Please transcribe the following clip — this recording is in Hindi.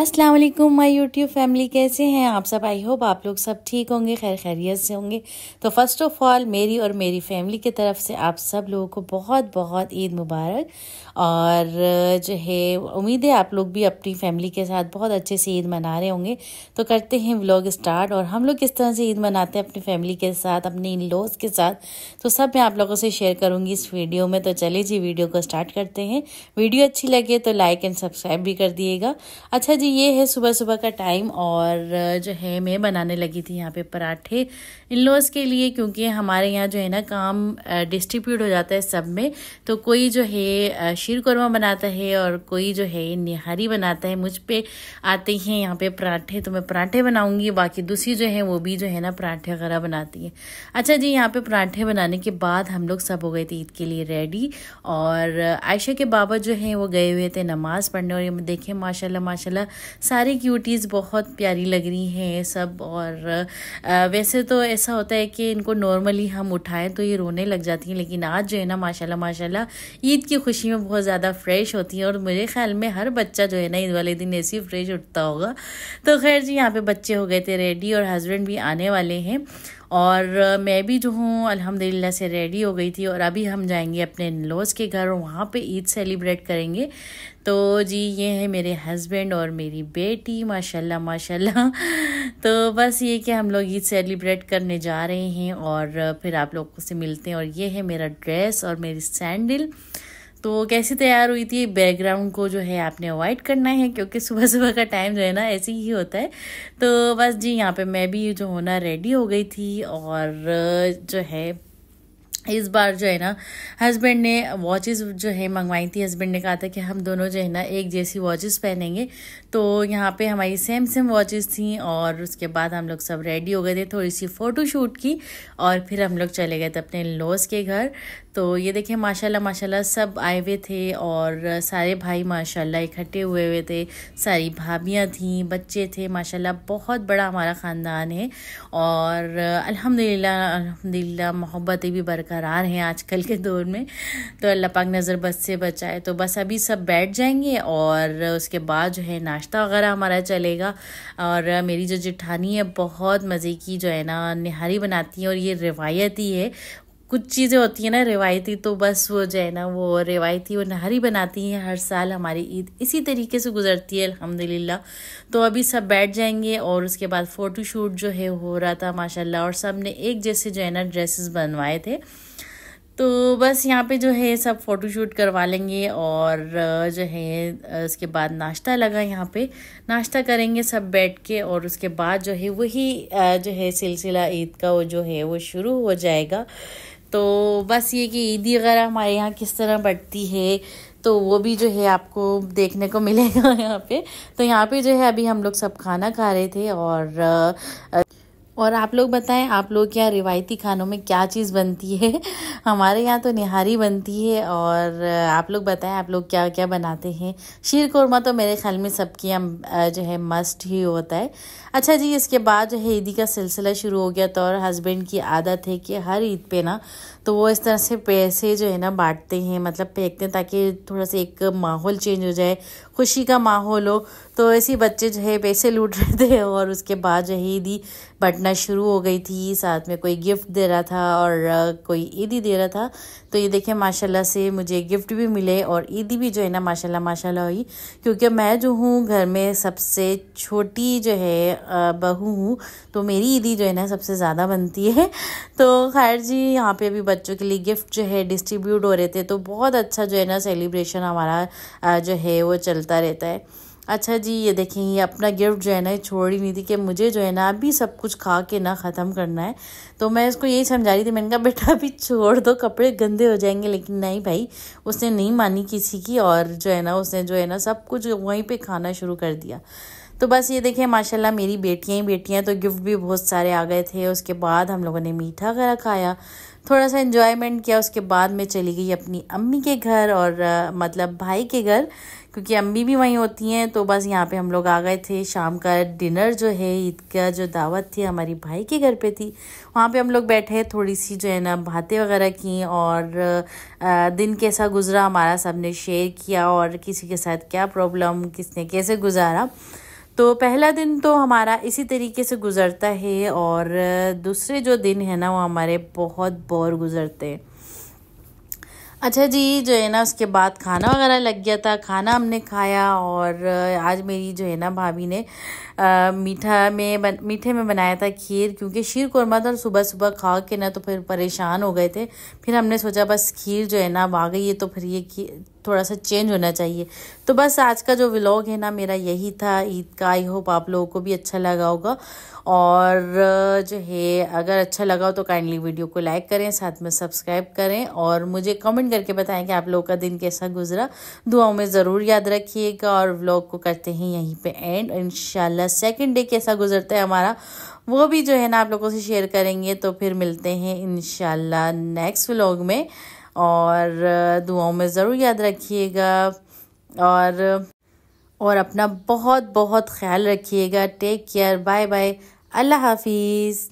अस्सलाम वालेकुम माय यूट्यूब फैमिली कैसे हैं आप सब आई होप आप लोग सब ठीक होंगे खैर खैरियत से होंगे तो फर्स्ट ऑफ ऑल मेरी और मेरी फैमिली की तरफ से आप सब लोगों को बहुत बहुत ईद मुबारक और जो है उम्मीद है आप लोग भी अपनी फैमिली के साथ बहुत अच्छे से ईद मना रहे होंगे तो करते हैं व्लॉग स्टार्ट और हम लोग किस तरह से ईद मनाते हैं अपनी फैमिली के साथ अपने इन लॉज के साथ तो सब मैं आप लोगों से शेयर करूँगी इस वीडियो में तो चले जी वीडियो को स्टार्ट करते हैं वीडियो अच्छी लगे तो लाइक एंड सब्सक्राइब भी कर दिएगा अच्छा जी ये है सुबह सुबह का टाइम और जो है मैं बनाने लगी थी यहाँ पे पराठे इन लोज के लिए क्योंकि हमारे यहाँ जो है ना काम डिस्ट्रीब्यूट हो जाता है सब में तो कोई जो है शीर कौरमा बनाता है और कोई जो है निहारी बनाता है मुझ पे आते हैं यहाँ पे पराठे तो मैं पराठे बनाऊँगी बाकी दूसरी जो है वो भी जो है ना पराठे वगैरह बनाती है अच्छा जी यहाँ पे पराठे बनाने के बाद हम लोग सब हो गए थे ईद के लिए रेडी और आयशा के बाबा जो है वो गए हुए थे नमाज़ पढ़ने और ये देखें माशाल्लाह माशाल्लाह सारी क्यूटीज़ बहुत प्यारी लग रही हैं सब और वैसे तो ऐसा होता है कि इनको नॉर्मली हम उठाएं तो ये रोने लग जाती हैं लेकिन आज जो है ना माशाल्लाह माशाल्लाह ईद की खुशी में बहुत ज़्यादा फ्रेश होती हैं और मेरे ख्याल में हर बच्चा जो है ना ईद वाले दिन ऐसे ही फ्रेश उठता होगा तो खैर जी यहाँ पे बच्चे हो गए थे रेडी और हस्बैंड भी आने वाले हैं और मैं भी जो हूँ अल्हम्दुलिल्लाह से रेडी हो गई थी और अभी हम जाएंगे अपने लॉज के घर और वहाँ पे ईद सेलिब्रेट करेंगे तो जी ये है मेरे हस्बैंड और मेरी बेटी माशाल्लाह माशाल्लाह तो बस ये कि हम लोग ईद सेलिब्रेट करने जा रहे हैं और फिर आप लोगों से मिलते हैं और ये है मेरा ड्रेस और मेरी सैंडल तो कैसे तैयार हुई थी बैकग्राउंड को जो है आपने अवॉइड करना है क्योंकि सुबह सुबह का टाइम जो है ना ऐसे ही होता है तो बस जी यहाँ पे मैं भी जो होना रेडी हो गई थी और जो है इस बार जो है ना हस्बैंड ने वॉचेस जो है मंगवाई थी हस्बैंड ने कहा था कि हम दोनों जो है ना एक जैसी वॉचेस पहनेंगे तो यहाँ पे हमारी सेम सेम वॉचेस थी और उसके बाद हम लोग सब रेडी हो गए थे थोड़ी सी फ़ोटो शूट की और फिर हम लोग चले गए थे अपने लॉस के घर तो ये देखिए माशाल्लाह माशाल्लाह सब आए हुए थे और सारे भाई माशाल्लाह इकट्ठे हुए हुए थे सारी भाभियाँ थीं बच्चे थे माशाल्लाह बहुत बड़ा हमारा ख़ानदान है और अल्हम्दुलिल्लाह अल्हम्दुलिल्लाह मोहब्बतें भी बरकरार हैं आजकल के दौर में तो अल्लाह पाक नज़र बस से बचाए तो बस अभी सब बैठ जाएंगे और उसके बाद जो है नाश्ता वगैरह हमारा चलेगा और मेरी जो जिठानी है बहुत मज़े की जो है ना नहारी बनाती है और ये रिवायती है कुछ चीज़ें होती हैं ना रिवायती तो बस वो जो है ना वो रिवायती वो नहरी बनाती हैं हर साल हमारी ईद इसी तरीके से गुजरती है अल्हम्दुलिल्लाह तो अभी सब बैठ जाएंगे और उसके बाद फ़ोटोशूट जो है हो रहा था माशाल्लाह और सब ने एक जैसे जो है ना ड्रेसेस बनवाए थे तो बस यहाँ पे जो है सब फ़ोटो शूट करवा लेंगे और जो है उसके बाद नाश्ता लगा यहाँ पे नाश्ता करेंगे सब बैठ के और उसके बाद जो है वही जो है सिलसिला ईद का वो जो है वो शुरू हो जाएगा तो बस ये कि ईदी वगैरह हमारे यहाँ किस तरह बढ़ती है तो वो भी जो है आपको देखने को मिलेगा यहाँ पे तो यहाँ पे जो है अभी हम लोग सब खाना खा रहे थे और और आप लोग बताएं आप लोग के यहाँ रिवायती खानों में क्या चीज़ बनती है हमारे यहाँ तो निहारी बनती है और आप लोग बताएं आप लोग क्या क्या बनाते हैं शीर कौरमा तो मेरे ख्याल में सबके यहाँ जो है मस्ट ही होता है अच्छा जी इसके बाद जो है ईदी का सिलसिला शुरू हो गया तो और हस्बैंड की आदत है कि हर ईद पे ना तो वो इस तरह से पैसे जो है ना बांटते हैं मतलब फेंकते हैं ताकि थोड़ा सा एक माहौल चेंज हो जाए खुशी का माहौल हो तो ऐसे बच्चे जो है पैसे लूट रहे थे और उसके बाद जो है ईदी बट बांटना शुरू हो गई थी साथ में कोई गिफ्ट दे रहा था और कोई ईदी दे रहा था तो ये देखें माशाल्लाह से मुझे गिफ्ट भी मिले और ईदी भी जो है ना माशाल्लाह माशाल्लाह हुई क्योंकि मैं जो हूँ घर में सबसे छोटी जो है बहू हूँ तो मेरी ईदी जो है ना सबसे ज़्यादा बनती है तो खैर जी यहाँ पे अभी बच्चों के लिए गिफ्ट जो है डिस्ट्रीब्यूट हो रहे थे तो बहुत अच्छा जो है ना सेलिब्रेशन हमारा जो है वो चलता रहता है अच्छा जी ये देखें ये अपना गिफ्ट जो है ना छोड़ ही नहीं थी कि मुझे जो है ना अभी सब कुछ खा के ना ख़त्म करना है तो मैं इसको यही समझा रही थी मैंने कहा बेटा अभी छोड़ दो कपड़े गंदे हो जाएंगे लेकिन नहीं भाई उसने नहीं मानी किसी की और जो है ना उसने जो है ना सब कुछ वहीं पर खाना शुरू कर दिया तो बस ये देखिए माशाल्लाह मेरी बेटियाँ ही बेटियाँ तो गिफ्ट भी बहुत सारे आ गए थे उसके बाद हम लोगों ने मीठा वगैरह खाया थोड़ा सा इन्जॉयमेंट किया उसके बाद मैं चली गई अपनी अम्मी के घर और आ, मतलब भाई के घर क्योंकि अम्मी भी वहीं होती हैं तो बस यहाँ पे हम लोग आ गए थे शाम का डिनर जो है ईद का जो दावत थी हमारी भाई के घर पे थी वहाँ पे हम लोग बैठे थोड़ी सी जो है ना बातें वगैरह की और आ, दिन कैसा गुजरा हमारा सबने शेयर किया और किसी के साथ क्या प्रॉब्लम किसने कैसे गुजारा तो पहला दिन तो हमारा इसी तरीके से गुज़रता है और दूसरे जो दिन है ना वो हमारे बहुत बोर गुज़रते हैं अच्छा जी जो है ना उसके बाद खाना वगैरह लग गया था खाना हमने खाया और आज मेरी जो है ना भाभी ने मीठा में बन, मीठे में बनाया था खीर क्योंकि शीर कौरमा था सुबह सुबह खा के ना तो फिर परेशान हो गए थे फिर हमने सोचा बस खीर जो है ना अब आ गई है तो फिर ये थोड़ा सा चेंज होना चाहिए तो बस आज का जो व्लॉग है ना मेरा यही था ईद का आई होप आप लोगों को भी अच्छा लगा होगा और जो है अगर अच्छा लगा हो तो काइंडली वीडियो को लाइक करें साथ में सब्सक्राइब करें और मुझे कमेंट करके बताएं कि आप लोगों का दिन कैसा गुजरा दुआओं में ज़रूर याद रखिएगा और व्लॉग को करते हैं यहीं पर एंड इन सेकेंड डे कैसा गुजरता है हमारा वो भी जो है ना आप लोगों से शेयर करेंगे तो फिर मिलते हैं इन नेक्स्ट व्लॉग में और दुआओं में ज़रूर याद रखिएगा और और अपना बहुत बहुत ख्याल रखिएगा टेक केयर बाय बाय अल्लाह हाफिज़